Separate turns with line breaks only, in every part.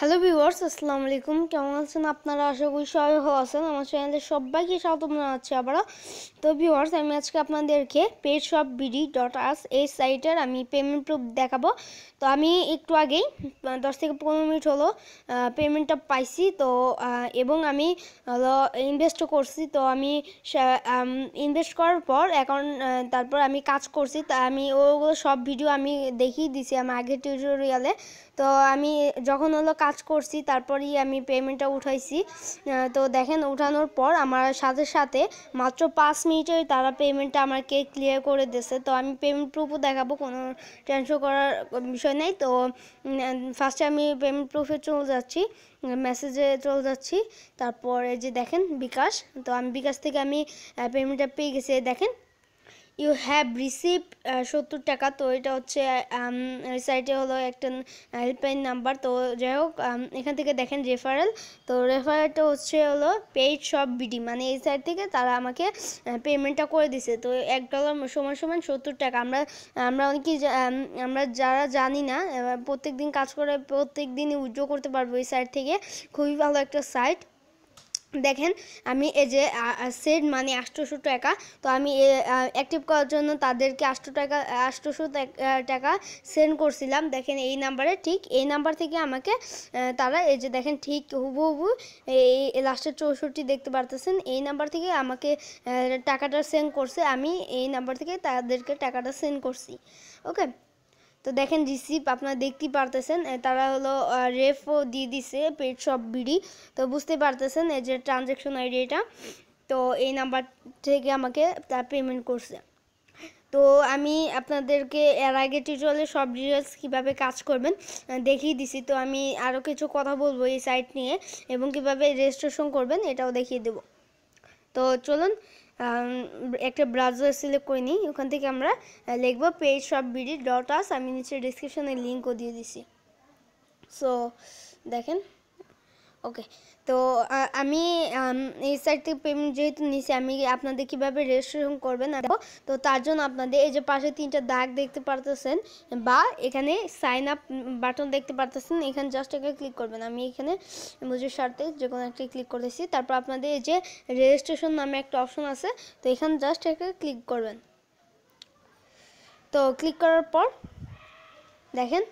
hello viewers আসসালামু আলাইকুম কেমন আছেন আপনারা আশা করি সবাই ভালো আছেন আমার চ্যানেলে সবাইকে স্বাগত জানাচ্ছি আবারও তো ভিউয়ার্স আমি আজকে আপনাদেরকে paid shop BD dot us এই সাইটের আমি পেমেন্ট প্রুফ দেখাবো তো আমি একটু আগেই দশ থেকে পনেরো মিনিট হলো পেমেন্টটা পাইছি তো এবং আমি হলো ইনভেস্টও করছি তো আমি ইনভেস্ট করার পর এখন তারপর আমি কাজ করছি তা আমি ওগুলো সব ভিডিও আমি দেখিয়ে দিছি আমার আগের টিউটোরিয়ালে তো আমি যখন হলো কাজ কাজ করছি তারপরেই আমি পেমেন্টটা উঠাইছি তো দেখেন উঠানোর পর আমার সাথে সাথে মাত্র পাঁচ মিনিটে তারা পেমেন্টটা আমাকে ক্লিয়ার করে দিয়েছে তো আমি পেমেন্ট প্রুফও দেখাবো কোনো ট্রান্সফার করার বিষয় নেই তো ফার্স্টে আমি পেমেন্ট প্রুফে চলে যাচ্ছি মেসেজে চলে যাচ্ছি তারপরে যে দেখেন বিকাশ তো আমি বিকাশ থেকে আমি পেমেন্টটা পেয়ে গেছি দেখেন ইউ হ্যাভ রিসিভ সত্তর টাকা তো এটা হচ্ছে সাইটে um, হলো একটা হেল্পলাইন uh, নাম্বার তো যাই হোক um, এখান থেকে দেখেন রেফারেল তো রেফারেলটা হচ্ছে হলো পেইড শপ বিডি মানে এই সাইট থেকে তারা আমাকে পেমেন্টটা uh, করে দিছে তো এক ডলার সমান সমান সত্তর টাকা আমরা আমরা অনেকেই um, আমরা যারা জানি না প্রত্যেক দিন কাজ করে প্রত্যেক দিনই উইড্রো করতে পারবো এই সাইট থেকে খুবই ভালো একটা সাইট দেখেন আমি এই যে সেট মানে আষ্টশো টাকা তো আমি অ্যাক্টিভ করার জন্য তাদেরকে আষ্টশো টাকা আষ্টশো টাকা সেন্ড করছিলাম দেখেন এই নাম্বারে ঠিক এই নাম্বার থেকে আমাকে তারা এই যে দেখেন ঠিক হুবু এই লাস্টের চৌষট্টি দেখতে পারতেছেন এই নাম্বার থেকে আমাকে টাকাটা সেন্ড করছে আমি এই নাম্বার থেকে তাদেরকে টাকাটা সেন্ড করছি ওকে তো দেখেন রিসিপ আপনারা দেখতেই পারতেছেন তারা হলো রেফও দিয়ে দিছে পেট সব বিডি তো বুঝতে পারতেছেন এই যে ট্রানজ্যাকশন আইডি এটা তো এই নাম্বার থেকে আমাকে তার পেমেন্ট করছে তো আমি আপনাদেরকে এর আগে টিউটোরিয়ালে সব ডিটেলস কীভাবে কাজ করবেন দেখিয়ে দিছি তো আমি আরও কিছু কথা বলবো এই সাইট নিয়ে এবং কিভাবে রেজিস্ট্রেশন করবেন এটাও দেখিয়ে দেব তো চলুন একটা ব্রাউজার সিলেক্ট করে নিই ওখান থেকে আমরা লিখব পেজ সব বিডি ডট আস আমি নিচে ডিসক্রিপশানে লিঙ্কও দিয়ে দিছি সো দেখেন ওকে তো আমি এই সাইড থেকে পেমেন্ট যেহেতু নিছি আমি আপনাদের কিভাবে রেজিস্ট্রেশন করবেন তো তার জন্য আপনাদের এই যে পাশে তিনটা দাগ দেখতে পারতেছেন বা এখানে সাইন আপ বাটন দেখতে পারতেছেন এখানে জাস্ট একটা ক্লিক করবেন আমি এখানে মুজুর স্বার্থে যে কোনো একটা ক্লিক করেছি তারপর আপনাদের এই যে রেজিস্ট্রেশন নামে একটা অপশন আছে তো এখানে জাস্ট একটা ক্লিক করবেন তো ক্লিক করার পর দেখেন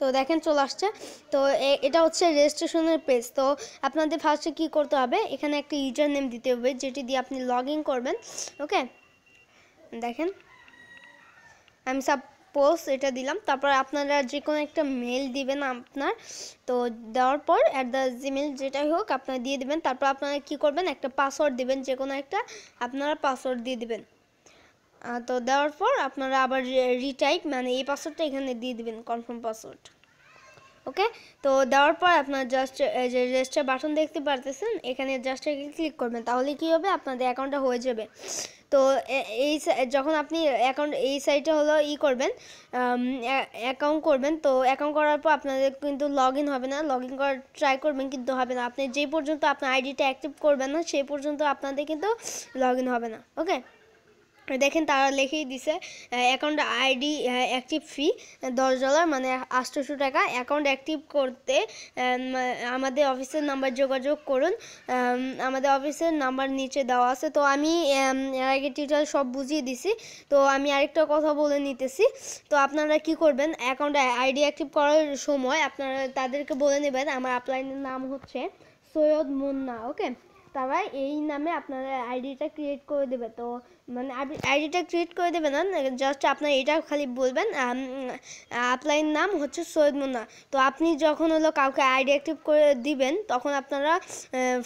তো দেখেন চলে আসছে তো এটা হচ্ছে রেজিস্ট্রেশনের পেজ তো আপনাদের ফার্স্টে কি করতে হবে এখানে একটা ইউজার নেম দিতে হবে যেটি দিয়ে আপনি লগ করবেন ওকে দেখেন আমি সব পোস্ট এটা দিলাম তারপর আপনারা যে কোনো একটা মেল দিবেন আপনার তো দেওয়ার পর অ্যাট দ্য জিমেল যেটাই হোক আপনারা দিয়ে দিবেন তারপর আপনারা কি করবেন একটা পাসওয়ার্ড দিবেন যে কোনো একটা আপনারা পাসওয়ার্ড দিয়ে দিবেন তো দেওয়ার পর আপনারা আবার রিটাইপ মানে এই পাসওয়ার্ডটা এখানে দিয়ে দেবেন কনফার্ম পাসওয়ার্ড ওকে তো দেওয়ার পর আপনার জাস্ট যে রেজিস্টার বাটন দেখতে পারতেছেন এখানে জাস্ট ক্লিক করবেন তাহলে কি হবে আপনাদের অ্যাকাউন্টটা হয়ে যাবে তো এই যখন আপনি অ্যাকাউন্ট এই সাইটে হলো ই করবেন অ্যাকাউন্ট করবেন তো অ্যাকাউন্ট করার পর আপনাদের কিন্তু লগ হবে না লগ ইন করার ট্রাই করবেন কিন্তু হবে না আপনি যেই পর্যন্ত আপনার আইডিটা অ্যাক্টিভ করবেন না সেই পর্যন্ত আপনাদের কিন্তু লগ হবে না ওকে দেখেন তারা লিখেই দিছে অ্যাকাউন্ট আইডি অ্যাক্টিভ ফি দশ ডলার মানে আটশোশো টাকা অ্যাকাউন্ট অ্যাক্টিভ করতে আমাদের অফিসের নাম্বার যোগাযোগ করুন আমাদের অফিসের নাম্বার নিচে দেওয়া আছে তো আমি এর আগে টিচার সব বুঝিয়ে দিছি তো আমি আরেকটা কথা বলে নিতেছি তো আপনারা কি করবেন অ্যাকাউন্ট আইডি অ্যাক্টিভ করার সময় আপনারা তাদেরকে বলে নেবেন আমার অ্যাপ্লাইনের নাম হচ্ছে সৈয়দ মুন্না ওকে তারা এই নামে আপনার আইডিটা ক্রিয়েট করে দেবে তো মানে আইডিটা ক্রিয়েট করে দেবে না জাস্ট আপনার এটা খালি বলবেন আপনার নাম হচ্ছে সৈয়দ মুন্না তো আপনি যখন হলো কাউকে আইডি অ্যাক্টিভ করে দিবেন তখন আপনারা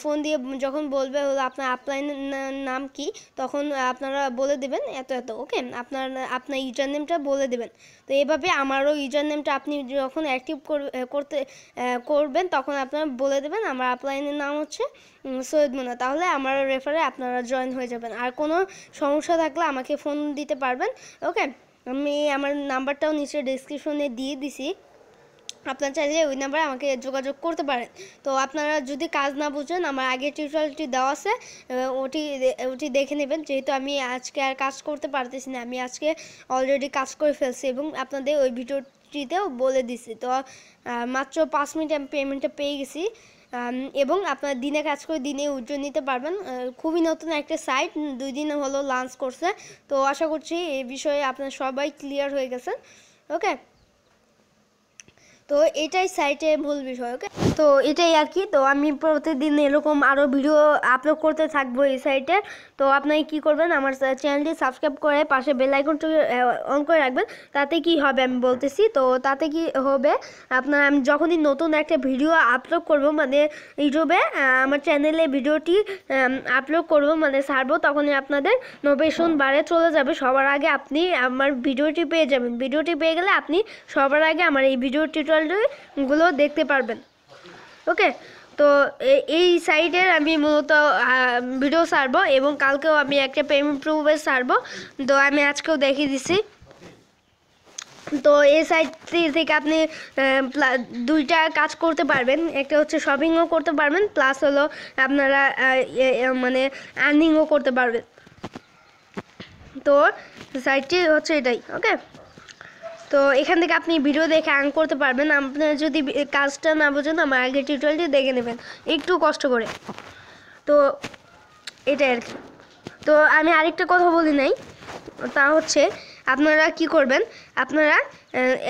ফোন দিয়ে যখন বলবে হলো আপনার আপলাইনের নাম কি তখন আপনারা বলে দেবেন এত এত ওকে আপনার আপনার ইউজার নেমটা বলে দেবেন তো এভাবে আমারও ইউজার নেমটা আপনি যখন অ্যাক্টিভ করতে করবেন তখন আপনারা বলে দেবেন আমার আপলাইনের নাম হচ্ছে সৈয়দ থাকবে না তাহলে আমার রেফারে আপনারা জয়েন হয়ে যাবেন আর কোনো সমস্যা থাকলে আমাকে ফোন দিতে পারবেন ওকে আমি আমার নাম্বারটাও নিচে ডিসক্রিপশনে দিয়ে দিছি আপনার চাইলে ওই নাম্বারে আমাকে যোগাযোগ করতে পারেন তো আপনারা যদি কাজ না বুঝেন আমার আগের টিউটোরিয়ালটি দেওয়া আছে ওটি ওটি দেখে নেবেন যেহেতু আমি আজকে আর কাজ করতে পারতেছি না আমি আজকে অলরেডি কাজ করে ফেলছি এবং আপনাদের ওই ভিডিওটিতেও বলে দিছি তো মাত্র পাঁচ মিনিট আমি পেমেন্টটা পেয়ে গেছি এবং আপনার দিনে কাজ করে দিনে উজ্জ্বল নিতে পারবেন খুবই নতুন একটা সাইট দুই দিন হলো লঞ্চ করছে তো আশা করছি এই বিষয়ে আপনার সবাই ক্লিয়ার হয়ে গেছেন ওকে তো এটাই সাইটে মূল বিষয় ওকে তো এটাই আর কি তো আমি প্রতিদিন এরকম আরও ভিডিও আপলোড করতে থাকবো এই সাইটে তো আপনাকে কি করবেন আমার চ্যানেলটি সাবস্ক্রাইব করে পাশে বেল অন করে রাখবেন তাতে কি হবে আমি বলতেছি তো তাতে কি হবে আপনার আমি যখনই নতুন একটা ভিডিও আপলোড করব মানে ইউটিউবে আমার চ্যানেলে ভিডিওটি আপলোড করব মানে ছাড়বো তখনই আপনাদের নোভেশন বারে চলে যাবে সবার আগে আপনি আমার ভিডিওটি পেয়ে যাবেন ভিডিওটি পেয়ে গেলে আপনি সবার আগে আমার এই ভিডিওটি টিউটোরিয়ালগুলো দেখতে পারবেন ওকে তো এই সাইডের আমি মূলত ভিডিও সারবো এবং কালকেও আমি একটা পেমেন্ট প্রুফে সারবো তো আমি আজকেও দেখিয়ে দিছি তো এই সাইট থেকে আপনি দুইটা কাজ করতে পারবেন একটা হচ্ছে শপিংও করতে পারবেন প্লাস হলো আপনারা মানে আর্নিংও করতে পারবেন তো সাইটটি হচ্ছে এটাই ওকে তো এখান থেকে আপনি ভিডিও দেখে আং করতে পারবেন আপনার যদি কাজটা না বোঝেন আমার আগে টিউটোরিয়ালটি দেখে নেবেন একটু কষ্ট করে তো এটাই আর কি তো আমি আরেকটা কথা বলি নাই তা হচ্ছে আপনারা কি করবেন আপনারা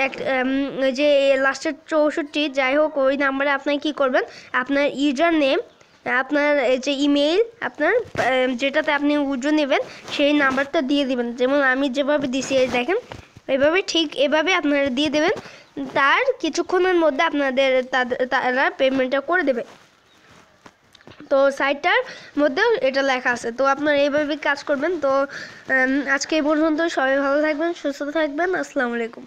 এক যে লাস্টের চৌষট্টি যাই হোক ওই নাম্বারে আপনার কি করবেন আপনার ইউজার নেম আপনার যে ইমেল আপনার যেটাতে আপনি উজো নেবেন সেই নাম্বারটা দিয়ে দিবেন যেমন আমি যেভাবে দিছি দেখেন এভাবে ঠিক এভাবে আপনারা দিয়ে দেবেন তার কিছুক্ষণের মধ্যে আপনাদের তারা পেমেন্টটা করে দেবে তো সাইটটার মধ্যেও এটা লেখা আছে তো আপনারা এইভাবে কাজ করবেন তো আজকে এই পর্যন্ত সবাই ভালো থাকবেন সুস্থ থাকবেন আসসালামু আলাইকুম